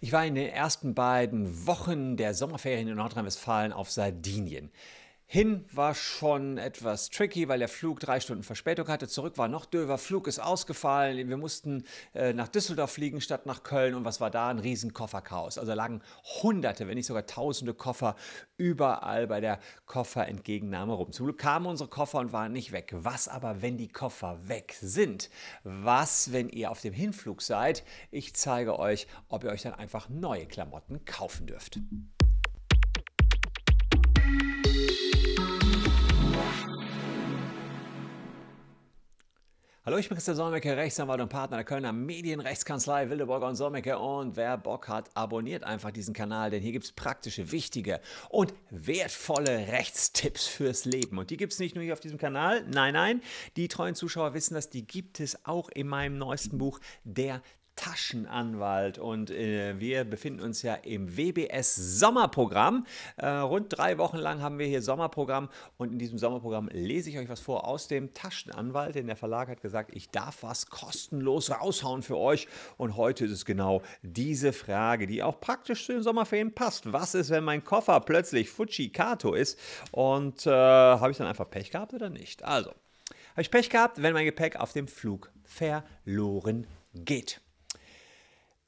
Ich war in den ersten beiden Wochen der Sommerferien in Nordrhein-Westfalen auf Sardinien. Hin war schon etwas tricky, weil der Flug drei Stunden Verspätung hatte. Zurück war noch döver. Flug ist ausgefallen. Wir mussten äh, nach Düsseldorf fliegen statt nach Köln. Und was war da? Ein riesen Kofferchaos. Also lagen hunderte, wenn nicht sogar tausende Koffer überall bei der Kofferentgegennahme rum. Zum Glück kamen unsere Koffer und waren nicht weg. Was aber, wenn die Koffer weg sind? Was, wenn ihr auf dem Hinflug seid? Ich zeige euch, ob ihr euch dann einfach neue Klamotten kaufen dürft. Hallo, ich bin Christian Solmecke, Rechtsanwalt und Partner der Kölner Medienrechtskanzlei Wildeborg und Solmecke. Und wer Bock hat, abonniert einfach diesen Kanal, denn hier gibt es praktische, wichtige und wertvolle Rechtstipps fürs Leben. Und die gibt es nicht nur hier auf diesem Kanal, nein, nein, die treuen Zuschauer wissen das, die gibt es auch in meinem neuesten Buch, Der Taschenanwalt und äh, wir befinden uns ja im WBS Sommerprogramm. Äh, rund drei Wochen lang haben wir hier Sommerprogramm und in diesem Sommerprogramm lese ich euch was vor aus dem Taschenanwalt, denn der Verlag hat gesagt, ich darf was kostenlos raushauen für euch und heute ist es genau diese Frage, die auch praktisch zu den Sommerferien passt. Was ist, wenn mein Koffer plötzlich Fujikato ist und äh, habe ich dann einfach Pech gehabt oder nicht? Also, habe ich Pech gehabt, wenn mein Gepäck auf dem Flug verloren geht.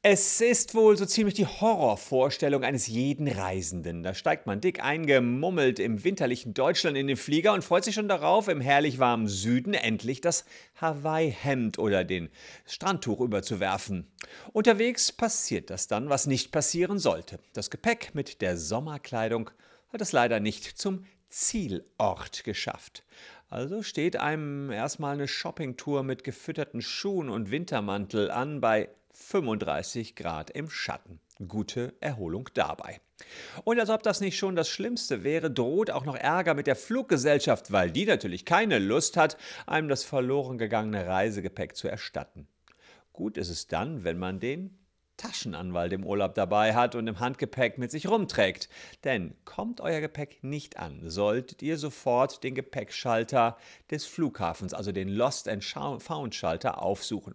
Es ist wohl so ziemlich die Horrorvorstellung eines jeden Reisenden. Da steigt man dick eingemummelt im winterlichen Deutschland in den Flieger und freut sich schon darauf, im herrlich warmen Süden endlich das Hawaii-Hemd oder den Strandtuch überzuwerfen. Unterwegs passiert das dann, was nicht passieren sollte. Das Gepäck mit der Sommerkleidung hat es leider nicht zum Zielort geschafft. Also steht einem erstmal eine Shoppingtour mit gefütterten Schuhen und Wintermantel an bei 35 Grad im Schatten. Gute Erholung dabei. Und als ob das nicht schon das Schlimmste wäre, droht auch noch Ärger mit der Fluggesellschaft, weil die natürlich keine Lust hat, einem das verloren gegangene Reisegepäck zu erstatten. Gut ist es dann, wenn man den Taschenanwalt im Urlaub dabei hat und im Handgepäck mit sich rumträgt. Denn kommt euer Gepäck nicht an, solltet ihr sofort den Gepäckschalter des Flughafens, also den Lost and Found Schalter, aufsuchen.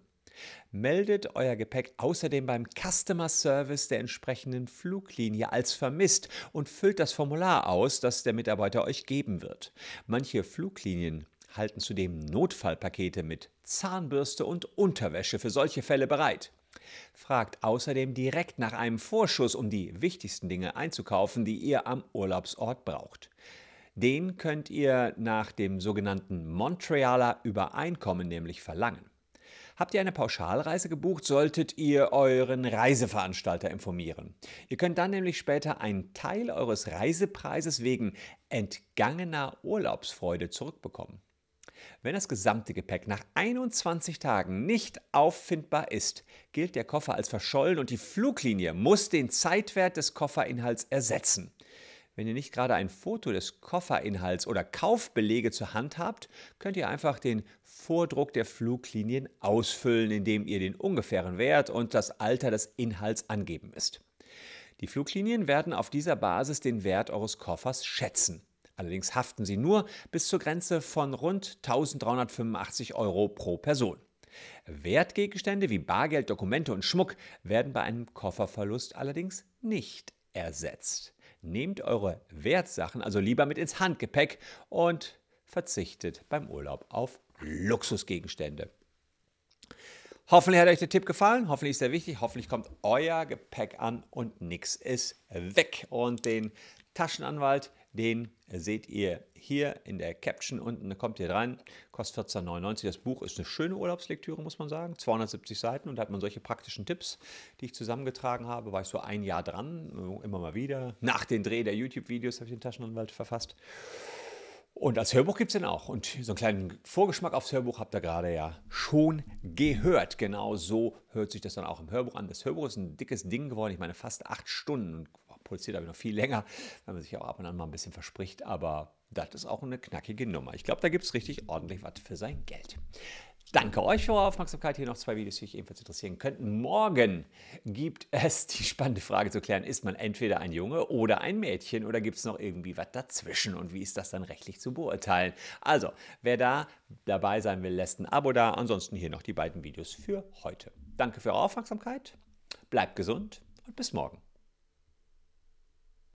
Meldet euer Gepäck außerdem beim Customer Service der entsprechenden Fluglinie als vermisst und füllt das Formular aus, das der Mitarbeiter euch geben wird. Manche Fluglinien halten zudem Notfallpakete mit Zahnbürste und Unterwäsche für solche Fälle bereit. Fragt außerdem direkt nach einem Vorschuss, um die wichtigsten Dinge einzukaufen, die ihr am Urlaubsort braucht. Den könnt ihr nach dem sogenannten Montrealer Übereinkommen nämlich verlangen. Habt ihr eine Pauschalreise gebucht, solltet ihr euren Reiseveranstalter informieren. Ihr könnt dann nämlich später einen Teil eures Reisepreises wegen entgangener Urlaubsfreude zurückbekommen. Wenn das gesamte Gepäck nach 21 Tagen nicht auffindbar ist, gilt der Koffer als verschollen und die Fluglinie muss den Zeitwert des Kofferinhalts ersetzen. Wenn ihr nicht gerade ein Foto des Kofferinhalts oder Kaufbelege zur Hand habt, könnt ihr einfach den Vordruck der Fluglinien ausfüllen, indem ihr den ungefähren Wert und das Alter des Inhalts angeben müsst. Die Fluglinien werden auf dieser Basis den Wert eures Koffers schätzen. Allerdings haften sie nur bis zur Grenze von rund 1385 Euro pro Person. Wertgegenstände wie Bargeld, Dokumente und Schmuck werden bei einem Kofferverlust allerdings nicht ersetzt. Nehmt eure Wertsachen also lieber mit ins Handgepäck und verzichtet beim Urlaub auf Luxusgegenstände. Hoffentlich hat euch der Tipp gefallen, hoffentlich ist er wichtig, hoffentlich kommt euer Gepäck an und nichts ist weg. Und den Taschenanwalt den äh, seht ihr hier in der Caption unten, da kommt ihr rein, kostet 14,99. Das Buch ist eine schöne Urlaubslektüre, muss man sagen, 270 Seiten und da hat man solche praktischen Tipps, die ich zusammengetragen habe, war ich so ein Jahr dran, immer mal wieder. Nach dem Dreh der YouTube-Videos habe ich den Taschenanwalt verfasst. Und als Hörbuch gibt es den auch. Und so einen kleinen Vorgeschmack aufs Hörbuch habt ihr gerade ja schon gehört. Genau so hört sich das dann auch im Hörbuch an. Das Hörbuch ist ein dickes Ding geworden. Ich meine, fast acht Stunden. Und produziert habe ich noch viel länger, wenn man sich auch ab und an mal ein bisschen verspricht. Aber das ist auch eine knackige Nummer. Ich glaube, da gibt es richtig ordentlich was für sein Geld. Danke euch für eure Aufmerksamkeit. Hier noch zwei Videos, die euch ebenfalls interessieren könnten. Morgen gibt es die spannende Frage zu klären, ist man entweder ein Junge oder ein Mädchen oder gibt es noch irgendwie was dazwischen und wie ist das dann rechtlich zu beurteilen? Also, wer da dabei sein will, lässt ein Abo da. Ansonsten hier noch die beiden Videos für heute. Danke für eure Aufmerksamkeit, bleibt gesund und bis morgen.